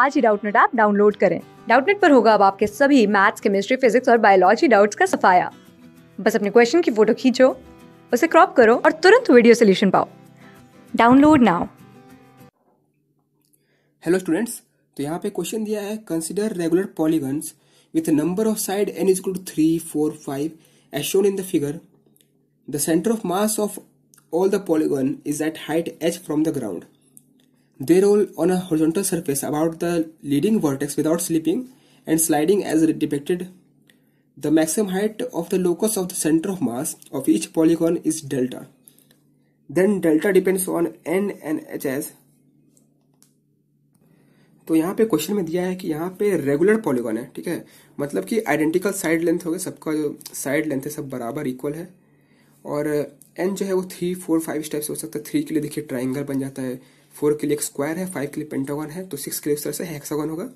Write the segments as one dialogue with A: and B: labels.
A: आज ही Doubtnet app download करें डाउटनेट पर होगा अब आपके सभी मैथ्स केमिस्ट्री फिजिक्स और बायोलॉजी डाउट्स का सफाया बस अपने क्वेश्चन की फोटो खींचो उसे क्रॉप करो और तुरंत वीडियो सोल्यूशन पाओ डाउनलोड नाउ हेलो स्टूडेंट्स तो यहाँ पे क्वेश्चन दिया है consider regular polygons with number of side n is two three four five as shown in the figure the centre of mass of all the polygon is at height h from the ground They roll on a horizontal surface about the leading vertex without slipping and sliding as depicted. The maximum height of the locus of the center of mass of each polygon is delta. Then delta depends on n and h as तो यहाँ पे question में दिया है कि यहाँ पे regular polygon है ठीक है मतलब कि आइडेंटिकल साइड लेंथ हो गए सबका जो साइड लेंथ है सब बराबर इक्वल है और एन जो है वो थ्री फोर फाइव स्टेप्स हो सकता है थ्री के लिए देखिए ट्राइंगल बन जाता है फोर के लिए एक स्क्वायर है फाइव के लिए पेंटागन है तो सिक्स के लिए उस तरह से हेक्सागन होगा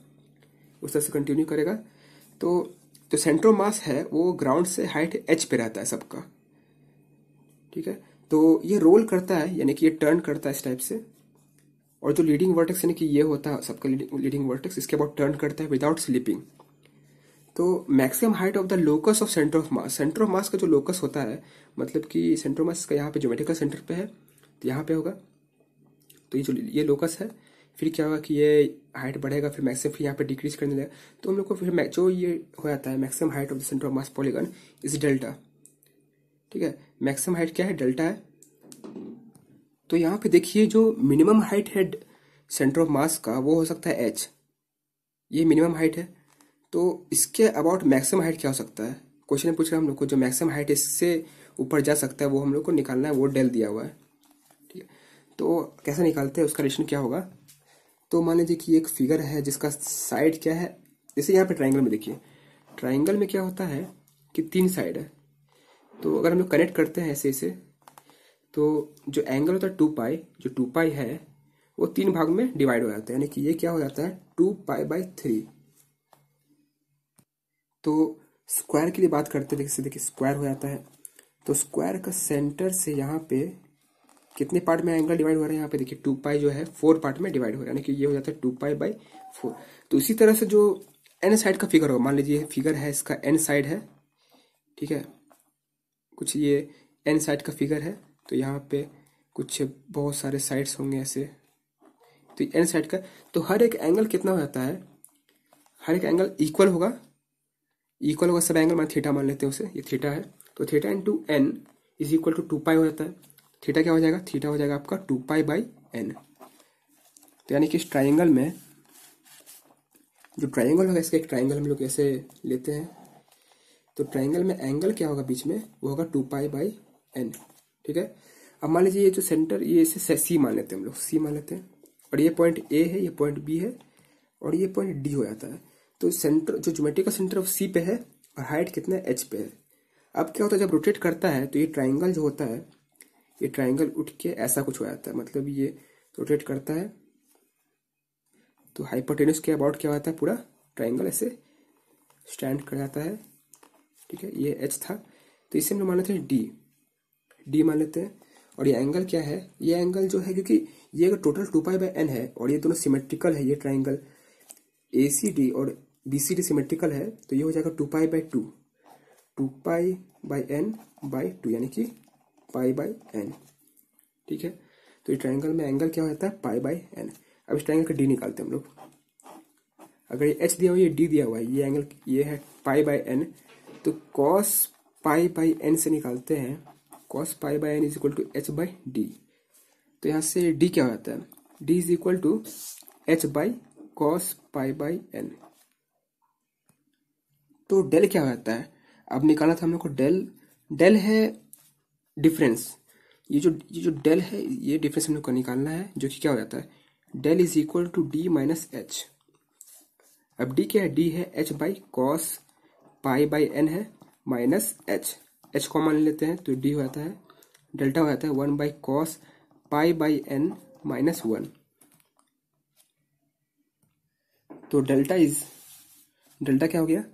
A: उस तरह से कंटिन्यू करेगा तो जो सेंट्रो मास है वो ग्राउंड से हाइट एच पे रहता है सबका ठीक है तो ये रोल करता है यानी कि ये टर्न करता है इस टाइप से और जो लीडिंग वर्टेक्स यानी कि ये होता है सबका लीडिंग वर्टेक्स इसके बाद टर्न करता है विदाउट स्लिपिंग तो maximum height of the locus of centre of mass centre of mass का जो लोकस होता है मतलब कि सेंटर ऑफ मास का यहाँ पे जोमेटिकल सेंटर पे है तो यहाँ पे होगा तो ये जो ये लोकस है फिर क्या होगा कि ये हाइट बढ़ेगा फिर मैक्सिमम फिर यहाँ पे डिक्रीज करने लगेगा तो हम लोग को फिर जो ये हो जाता है maximum height of the centre of mass polygon is delta ठीक है मैक्सिमम हाइट क्या है डेल्टा है तो यहाँ पे देखिए जो मिनिमम हाइट है सेंटर ऑफ मास का वो हो सकता है एच ये मिनिमम हाइट है तो इसके अबाउट मैक्सिमम हाइट क्या हो सकता है क्वेश्चन पूछ रहा है हम लोग को जो मैक्सिमम हाइट इससे ऊपर जा सकता है वो हम लोग को निकालना है वो डेल दिया हुआ है तो कैसे निकालते हैं उसका रिलेशन क्या होगा तो मान लीजिए कि एक फिगर है जिसका साइड क्या है जैसे यहाँ पे ट्राइंगल में देखिए ट्राइंगल में क्या होता है कि तीन साइड है तो अगर हम लोग कनेक्ट करते हैं ऐसे ऐसे तो जो एंगल होता है टू पाई जो टू पाई है वो तीन भाग में डिवाइड हो जाता है यानी कि ये क्या हो जाता है टू पाई बाई थ्री तो स्क्वायर के लिए बात करते हैं देखिए देखिए स्क्वायर हो जाता है तो स्क्वायर का सेंटर से यहाँ पे कितने पार्ट में एंगल डिवाइड हो रहा है यहाँ पे देखिए टू पाई जो है फोर पार्ट में डिवाइड हो रहा है यानी कि ये हो जाता है टू पाई बाई फोर तो इसी तरह से जो एन साइड का फिगर होगा मान लीजिए फिगर है इसका एन साइड है ठीक है कुछ ये एन साइड का फिगर है तो यहाँ पे कुछ बहुत सारे साइड्स होंगे ऐसे तो एन साइड का तो हर एक एंगल कितना हो जाता है हर एक एंगल इक्वल होगा इक्वल होगा सब एंगल मान थीटा मान लेते हैं उसे ये थीटा है तो theta into n is equal to two pi हो जाता है थीटा क्या हो जाएगा थीटा हो जाएगा आपका टू पाई बाई एन तो यानी कि इस ट्राइंगल में जो ट्राइंगल होगा इसका एक ट्राइंगल हम लोग ऐसे लेते हैं तो ट्राइंगल में एंगल क्या होगा बीच में वो होगा टू पाई बाई एन ठीक है अब मान लीजिए ये जो सेंटर ये इसे सी मान लेते हैं हम लोग सी मान लेते हैं और ये पॉइंट ए है ये पॉइंट बी है और ये पॉइंट डी हो जाता है तो सेंटर जो ज्योमेट्री का सेंटर ऑफ सी पे है और हाइट कितना एच पे है अब क्या होता है जब रोटेट करता है तो ये ट्राइंगल जो होता है ये ट्राइंगल उठ के ऐसा कुछ हो जाता है मतलब ये रोटेट करता है तो हाइपोटेनस के अबाउट क्या होता है पूरा ट्राइंगल ऐसे स्टैंड कर जाता है ठीक है ये एच था तो इसे हम लोग मान लेते हैं डी डी मान लेते हैं और ये एंगल क्या है ये एंगल जो है क्योंकि ये अगर total two pi by n है और ये दोनों सिमेट्रिकल है ये ट्राइंगल ए सी डी और बी सी डी सिमेट्रिकल है तो ये हो जाएगा two pi by two two pi by n by two यानी कि पाई बाय एन ठीक है तो इस ट्राइंगल में एंगल क्या होता है पाई बाय एन अब इस ट्राइंगल का डी निकालते हैं हम लोग अगर ये एच दिया हुआ है ये डी दिया हुआ है ये एंगल ये है पाई बाय एन तो कॉस पाई बाय एन से निकालते हैं cos pi by n is equal to h by d तो यहाँ से डी क्या होता है d is equal to h by cos pi by n तो डेल क्या होता है अब निकालना था हम लोग को डेल डेल है डिफरेंस ये जो ये जो डेल है ये डिफरेंस हम लोग को निकालना है जो कि क्या हो जाता है del is equal to d minus h अब डी क्या है डी है h by cos pi by n है माइनस एच एच कॉमन लेते हैं तो डी हो जाता है डेल्टा हो जाता है one by cos pi by n minus one तो डेल्टा इज डेल्टा क्या हो गया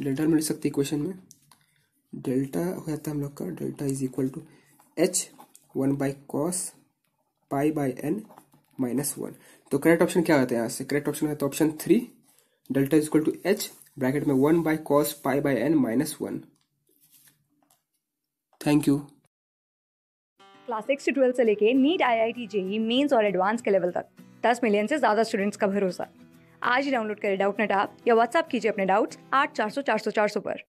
A: डेल्टा मिल सकती है इक्वेशन में डेल्टा हो जाता है हम लोग का delta is equal to h one by cos pi by n minus one तो करेक्ट ऑप्शन क्या होता है यहाँ से करेक्ट ऑप्शन है तो option three delta is equal to h bracket में one by cos pi by n minus one thank you class six से ट्वेल्थ से लेके NEET I I T JEE Mains और एडवांस के लेवल तक दस मिलियन से ज़्यादा स्टूडेंट्स का भरोसा आज ही डाउनलोड करें डाउट नेट आप या व्हाट्सअप कीजिए अपने डाउट्स आठ चार सौ चार सौ चार सौ पर